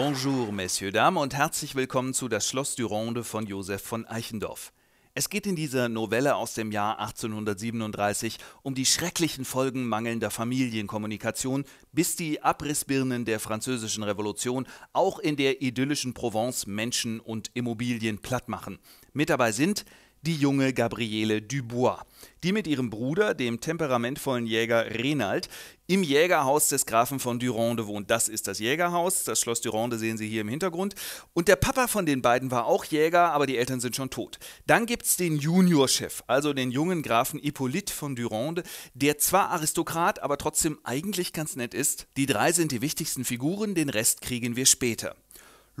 Bonjour, Messieurs, Dames und herzlich willkommen zu Das Schloss du von Josef von Eichendorff. Es geht in dieser Novelle aus dem Jahr 1837 um die schrecklichen Folgen mangelnder Familienkommunikation, bis die Abrissbirnen der Französischen Revolution auch in der idyllischen Provence Menschen und Immobilien platt machen. Mit dabei sind die junge Gabriele Dubois, die mit ihrem Bruder, dem temperamentvollen Jäger Renald, im Jägerhaus des Grafen von Durande wohnt. Das ist das Jägerhaus, das Schloss Durande sehen Sie hier im Hintergrund. Und der Papa von den beiden war auch Jäger, aber die Eltern sind schon tot. Dann gibt es den Juniorchef, also den jungen Grafen Hippolyte von Durande, der zwar Aristokrat, aber trotzdem eigentlich ganz nett ist. Die drei sind die wichtigsten Figuren, den Rest kriegen wir später.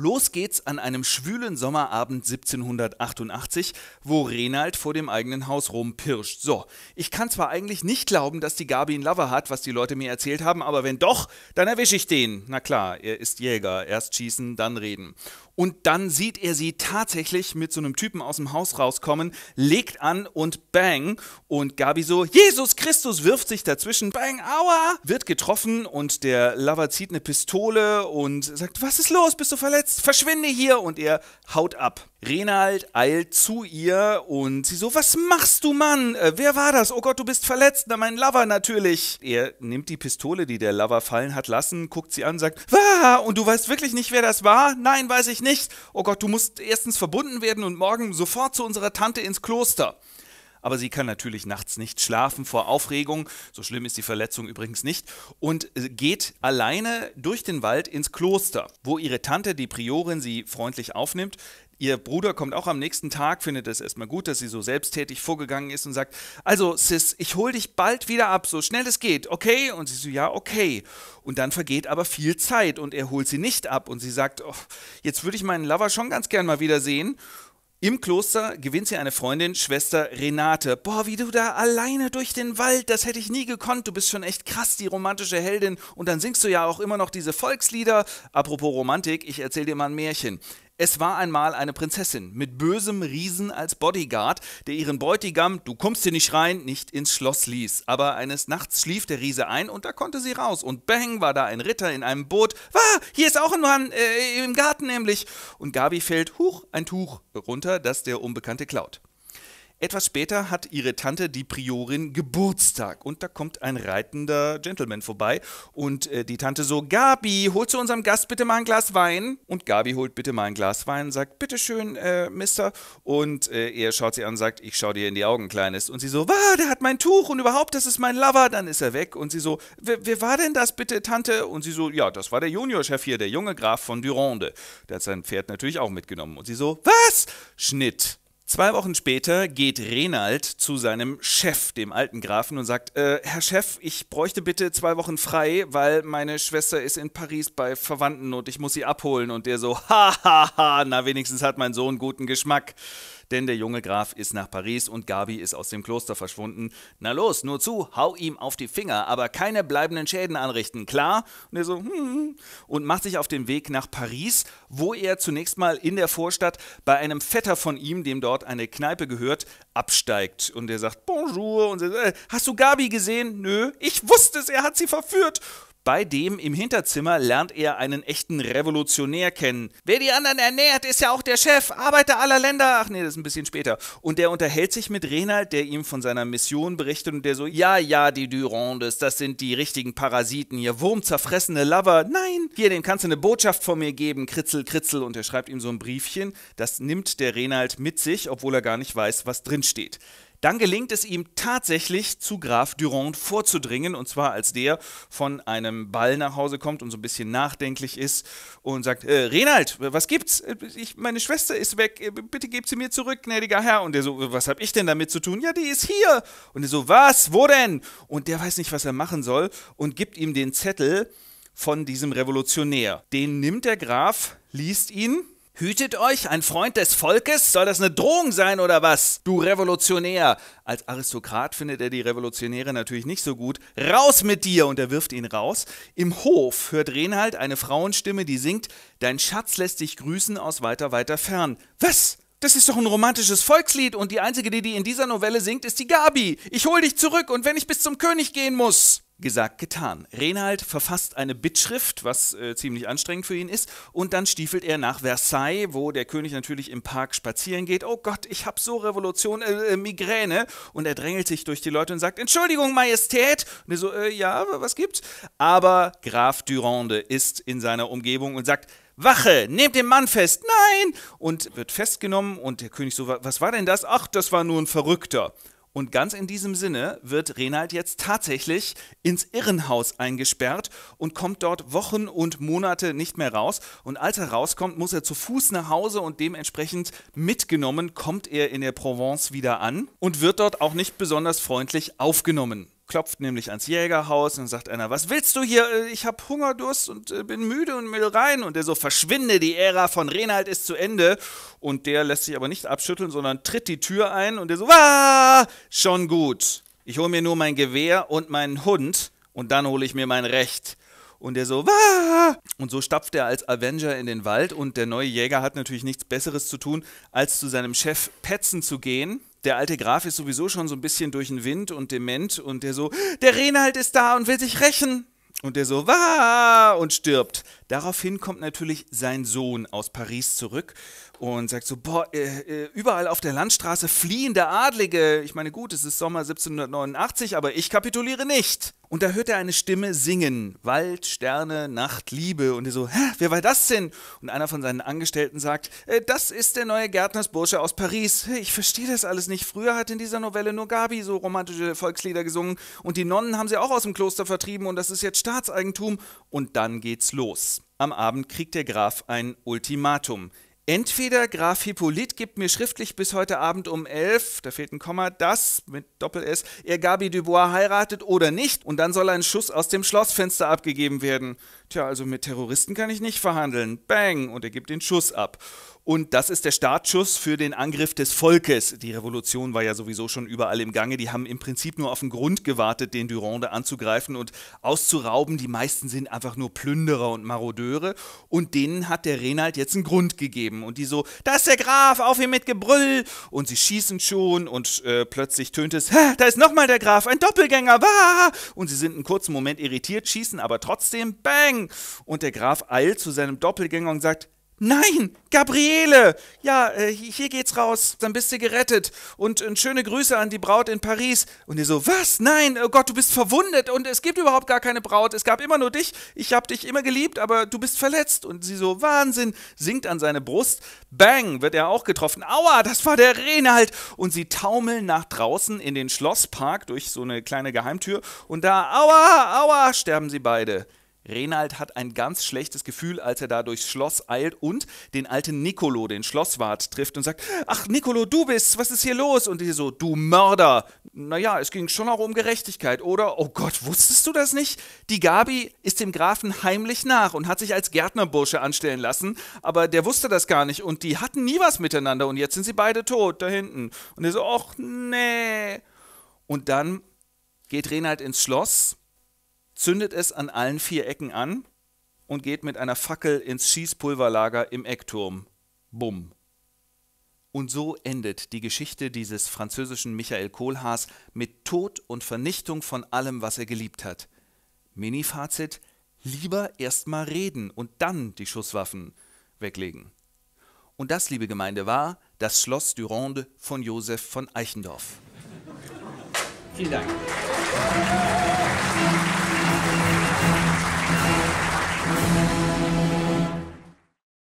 Los geht's an einem schwülen Sommerabend 1788, wo Renald vor dem eigenen Haus rumpirscht. So, ich kann zwar eigentlich nicht glauben, dass die Gabi einen Lover hat, was die Leute mir erzählt haben, aber wenn doch, dann erwische ich den. Na klar, er ist Jäger. Erst schießen, dann reden. Und dann sieht er sie tatsächlich mit so einem Typen aus dem Haus rauskommen, legt an und bang. Und Gabi so, Jesus Christus wirft sich dazwischen, bang, aua, wird getroffen und der Lover zieht eine Pistole und sagt, was ist los, bist du verletzt? jetzt verschwinde hier und er haut ab. Renald eilt zu ihr und sie so, was machst du, Mann? Äh, wer war das? Oh Gott, du bist verletzt. Na, mein Lover natürlich. Er nimmt die Pistole, die der Lover fallen hat lassen, guckt sie an, und sagt, Wah! und du weißt wirklich nicht, wer das war? Nein, weiß ich nicht. Oh Gott, du musst erstens verbunden werden und morgen sofort zu unserer Tante ins Kloster aber sie kann natürlich nachts nicht schlafen vor Aufregung, so schlimm ist die Verletzung übrigens nicht, und äh, geht alleine durch den Wald ins Kloster, wo ihre Tante, die Priorin, sie freundlich aufnimmt. Ihr Bruder kommt auch am nächsten Tag, findet es erstmal gut, dass sie so selbsttätig vorgegangen ist und sagt, also Sis, ich hol dich bald wieder ab, so schnell es geht, okay? Und sie so, ja, okay. Und dann vergeht aber viel Zeit und er holt sie nicht ab und sie sagt, oh, jetzt würde ich meinen Lover schon ganz gern mal wiedersehen. Im Kloster gewinnt sie eine Freundin, Schwester Renate. Boah, wie du da alleine durch den Wald, das hätte ich nie gekonnt. Du bist schon echt krass, die romantische Heldin. Und dann singst du ja auch immer noch diese Volkslieder. Apropos Romantik, ich erzähle dir mal ein Märchen. Es war einmal eine Prinzessin mit bösem Riesen als Bodyguard, der ihren Bräutigam, du kommst hier nicht rein, nicht ins Schloss ließ. Aber eines Nachts schlief der Riese ein und da konnte sie raus. Und bang, war da ein Ritter in einem Boot. Wah, hier ist auch ein Mann, äh, im Garten nämlich. Und Gabi fällt, huch, ein Tuch runter, das der Unbekannte klaut. Etwas später hat ihre Tante, die Priorin, Geburtstag und da kommt ein reitender Gentleman vorbei und äh, die Tante so, Gabi, hol zu unserem Gast bitte mal ein Glas Wein. Und Gabi holt bitte mal ein Glas Wein, sagt, bitteschön, äh, Mister. Und äh, er schaut sie an, sagt, ich schau dir in die Augen, Kleines. Und sie so, wah, der hat mein Tuch und überhaupt, das ist mein Lover. Dann ist er weg und sie so, wer war denn das bitte, Tante? Und sie so, ja, das war der Juniorchef hier, der junge Graf von Durande. Der hat sein Pferd natürlich auch mitgenommen. Und sie so, was? Schnitt. Zwei Wochen später geht Renald zu seinem Chef, dem alten Grafen, und sagt, äh, Herr Chef, ich bräuchte bitte zwei Wochen frei, weil meine Schwester ist in Paris bei Verwandten und ich muss sie abholen. Und der so, ha, ha, ha, na wenigstens hat mein Sohn guten Geschmack denn der junge Graf ist nach Paris und Gabi ist aus dem Kloster verschwunden. Na los, nur zu, hau ihm auf die Finger, aber keine bleibenden Schäden anrichten, klar? Und er so, hm, hm, hm, und macht sich auf den Weg nach Paris, wo er zunächst mal in der Vorstadt bei einem Vetter von ihm, dem dort eine Kneipe gehört, absteigt. Und er sagt, Bonjour, und sie sagt, äh, hast du Gabi gesehen? Nö, ich wusste es, er hat sie verführt. Bei dem im Hinterzimmer lernt er einen echten Revolutionär kennen. Wer die anderen ernährt, ist ja auch der Chef, Arbeiter aller Länder. Ach nee, das ist ein bisschen später. Und der unterhält sich mit Renald, der ihm von seiner Mission berichtet und der so, ja, ja, die Durandes, das sind die richtigen Parasiten hier, wurmzerfressene Lover. Nein, hier, dem kannst du eine Botschaft von mir geben, kritzel, kritzel. Und er schreibt ihm so ein Briefchen. Das nimmt der Renald mit sich, obwohl er gar nicht weiß, was drinsteht. Dann gelingt es ihm tatsächlich, zu Graf Durand vorzudringen, und zwar als der von einem Ball nach Hause kommt und so ein bisschen nachdenklich ist und sagt: äh, Renald, was gibt's? Ich, meine Schwester ist weg, äh, bitte gebt sie mir zurück, gnädiger Herr. Und der so: Was hab ich denn damit zu tun? Ja, die ist hier. Und der so: Was? Wo denn? Und der weiß nicht, was er machen soll und gibt ihm den Zettel von diesem Revolutionär. Den nimmt der Graf, liest ihn Hütet euch, ein Freund des Volkes? Soll das eine Drohung sein oder was? Du Revolutionär! Als Aristokrat findet er die Revolutionäre natürlich nicht so gut. Raus mit dir! Und er wirft ihn raus. Im Hof hört Renhalt eine Frauenstimme, die singt: Dein Schatz lässt dich grüßen aus weiter, weiter fern. Was? Das ist doch ein romantisches Volkslied und die einzige, die die in dieser Novelle singt, ist die Gabi. Ich hol dich zurück und wenn ich bis zum König gehen muss gesagt, getan. Renald verfasst eine Bittschrift, was äh, ziemlich anstrengend für ihn ist, und dann stiefelt er nach Versailles, wo der König natürlich im Park spazieren geht. Oh Gott, ich habe so Revolution, äh, äh, Migräne. Und er drängelt sich durch die Leute und sagt, Entschuldigung, Majestät. Und er so, äh, ja, was gibt's? Aber Graf Durande ist in seiner Umgebung und sagt, Wache, nehmt den Mann fest, nein! Und wird festgenommen und der König so, was war denn das? Ach, das war nur ein Verrückter. Und ganz in diesem Sinne wird Renald jetzt tatsächlich ins Irrenhaus eingesperrt und kommt dort Wochen und Monate nicht mehr raus. Und als er rauskommt, muss er zu Fuß nach Hause und dementsprechend mitgenommen kommt er in der Provence wieder an und wird dort auch nicht besonders freundlich aufgenommen klopft nämlich ans Jägerhaus und sagt einer, was willst du hier? Äh, ich habe Hunger, Durst und äh, bin müde und will rein. Und der so, verschwinde, die Ära von Renald ist zu Ende. Und der lässt sich aber nicht abschütteln, sondern tritt die Tür ein und der so, Wah! schon gut. Ich hole mir nur mein Gewehr und meinen Hund und dann hole ich mir mein Recht. Und der so, Wah! und so stapft er als Avenger in den Wald und der neue Jäger hat natürlich nichts Besseres zu tun, als zu seinem Chef Petzen zu gehen der alte Graf ist sowieso schon so ein bisschen durch den Wind und dement und der so, der Renald ist da und will sich rächen. Und der so, wah, und stirbt. Daraufhin kommt natürlich sein Sohn aus Paris zurück und sagt so, boah, äh, äh überall auf der Landstraße fliehende Adlige. Ich meine, gut, es ist Sommer 1789, aber ich kapituliere nicht. Und da hört er eine Stimme singen, Wald, Sterne, Nacht, Liebe. Und er so, Hä, wer war das denn? Und einer von seinen Angestellten sagt, äh, das ist der neue Gärtnersbursche aus Paris. Ich verstehe das alles nicht. Früher hat in dieser Novelle nur Gabi so romantische Volkslieder gesungen und die Nonnen haben sie auch aus dem Kloster vertrieben und das ist jetzt Staatseigentum. Und dann geht's los. Am Abend kriegt der Graf ein Ultimatum. Entweder Graf Hippolyt gibt mir schriftlich bis heute Abend um 11, da fehlt ein Komma, das mit Doppel-S, er Gabi Dubois heiratet oder nicht und dann soll ein Schuss aus dem Schlossfenster abgegeben werden. Tja, also mit Terroristen kann ich nicht verhandeln. Bang! Und er gibt den Schuss ab. Und das ist der Startschuss für den Angriff des Volkes. Die Revolution war ja sowieso schon überall im Gange. Die haben im Prinzip nur auf den Grund gewartet, den Durande anzugreifen und auszurauben. Die meisten sind einfach nur Plünderer und Marodeure. Und denen hat der Renald jetzt einen Grund gegeben geben und die so, da ist der Graf, auf hier mit Gebrüll und sie schießen schon und äh, plötzlich tönt es, da ist nochmal der Graf, ein Doppelgänger, wah! Und sie sind einen kurzen Moment irritiert, schießen aber trotzdem, bang! Und der Graf eilt zu seinem Doppelgänger und sagt, Nein, Gabriele! Ja, äh, hier geht's raus, dann bist du gerettet. Und, und, äh, schöne Grüße an die Braut in Paris. Und ihr so, was? Nein, oh Gott, du bist verwundet und es gibt überhaupt gar keine Braut. Es gab immer nur dich. Ich hab dich immer geliebt, aber du bist verletzt. Und sie so, Wahnsinn, sinkt an seine Brust. Bang, wird er auch getroffen. Aua, das war der Renald. Und sie taumeln nach draußen in den Schlosspark durch so eine kleine Geheimtür. Und da, aua, aua, sterben sie beide. Renald hat ein ganz schlechtes Gefühl, als er da durchs Schloss eilt und den alten Nicolo, den Schlosswart, trifft und sagt: Ach, Nicolo, du bist, was ist hier los? Und die so: Du Mörder! Naja, es ging schon auch um Gerechtigkeit, oder? Oh Gott, wusstest du das nicht? Die Gabi ist dem Grafen heimlich nach und hat sich als Gärtnerbursche anstellen lassen, aber der wusste das gar nicht und die hatten nie was miteinander und jetzt sind sie beide tot, da hinten. Und er so: Ach, nee. Und dann geht Renald ins Schloss zündet es an allen vier Ecken an und geht mit einer Fackel ins Schießpulverlager im Eckturm. Bumm. Und so endet die Geschichte dieses französischen Michael Kohlhaas mit Tod und Vernichtung von allem, was er geliebt hat. Mini-Fazit: lieber erstmal reden und dann die Schusswaffen weglegen. Und das, liebe Gemeinde, war das Schloss Durande von Josef von Eichendorff. Vielen Dank.